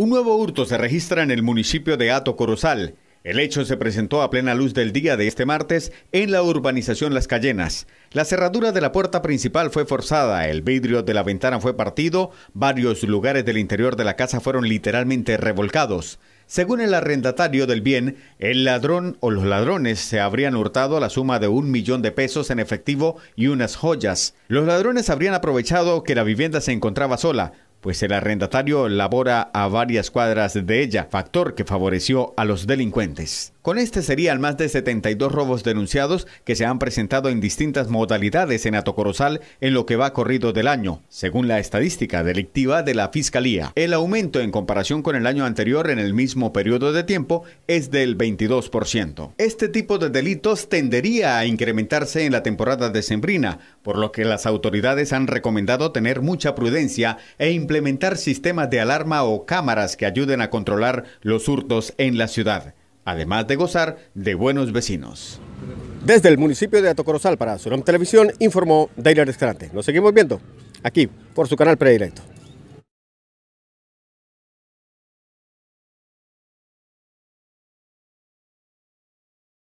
Un nuevo hurto se registra en el municipio de Ato Corozal. El hecho se presentó a plena luz del día de este martes en la urbanización Las Cayenas. La cerradura de la puerta principal fue forzada, el vidrio de la ventana fue partido, varios lugares del interior de la casa fueron literalmente revolcados. Según el arrendatario del bien, el ladrón o los ladrones se habrían hurtado la suma de un millón de pesos en efectivo y unas joyas. Los ladrones habrían aprovechado que la vivienda se encontraba sola, pues el arrendatario labora a varias cuadras de ella, factor que favoreció a los delincuentes. Con este serían más de 72 robos denunciados que se han presentado en distintas modalidades en Atocorosal en lo que va corrido del año, según la estadística delictiva de la Fiscalía. El aumento en comparación con el año anterior en el mismo periodo de tiempo es del 22%. Este tipo de delitos tendería a incrementarse en la temporada decembrina, por lo que las autoridades han recomendado tener mucha prudencia e implementar sistemas de alarma o cámaras que ayuden a controlar los hurtos en la ciudad además de gozar de buenos vecinos. Desde el municipio de Atocorozal para Surón Televisión informó Dailer Escalante. Nos seguimos viendo aquí por su canal predirecto.